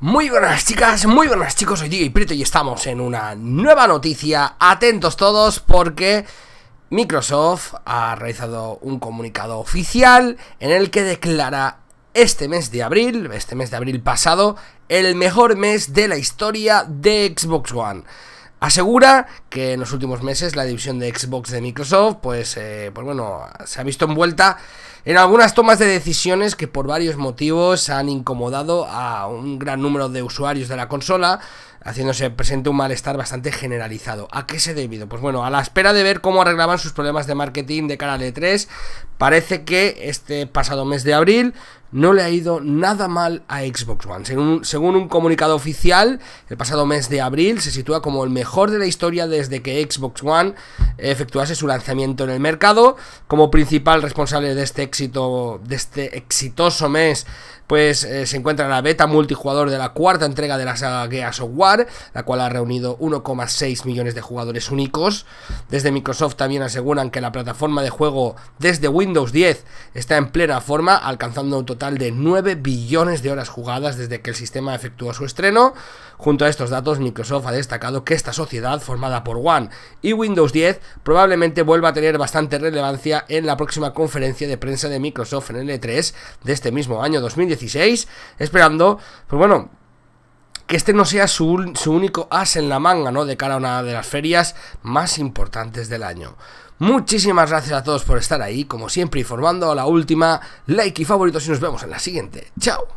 Muy buenas chicas, muy buenas chicos, soy y Prieto y estamos en una nueva noticia. Atentos todos porque Microsoft ha realizado un comunicado oficial en el que declara este mes de abril, este mes de abril pasado, el mejor mes de la historia de Xbox One. Asegura que en los últimos meses la división de Xbox de Microsoft, pues, eh, pues bueno, se ha visto envuelta en algunas tomas de decisiones que por varios motivos han incomodado a un gran número de usuarios de la consola, haciéndose presente un malestar bastante generalizado. ¿A qué se debido? Pues bueno, a la espera de ver cómo arreglaban sus problemas de marketing de cara a E3, parece que este pasado mes de abril no le ha ido nada mal a Xbox One. Según, un comunicado oficial, el pasado mes de abril se sitúa como el mejor de la historia desde que Xbox One efectuase su lanzamiento en el mercado. Como principal responsable de este éxito, de este exitoso mes, pues eh, se encuentra la beta multijugador de la cuarta entrega de la saga Gears of War la cual ha reunido 1,6 millones de jugadores únicos. Desde Microsoft también aseguran que la plataforma de juego desde Windows 10 está en plena forma, alcanzando un total de 9 billones de horas jugadas desde que el sistema efectuó su estreno. Junto a estos datos, Microsoft ha destacado que esta sociedad formada por One y Windows 10 probablemente vuelva a tener bastante relevancia en la próxima conferencia de prensa de Microsoft en L3 e de este mismo año 2016, esperando, pues bueno, que este no sea su, su, único as en la manga, ¿no? De cara a una de las ferias más importantes del año. Muchísimas gracias a todos por estar ahí, como siempre, informando a la última, like y favoritos y nos vemos en la siguiente. ¡Chao!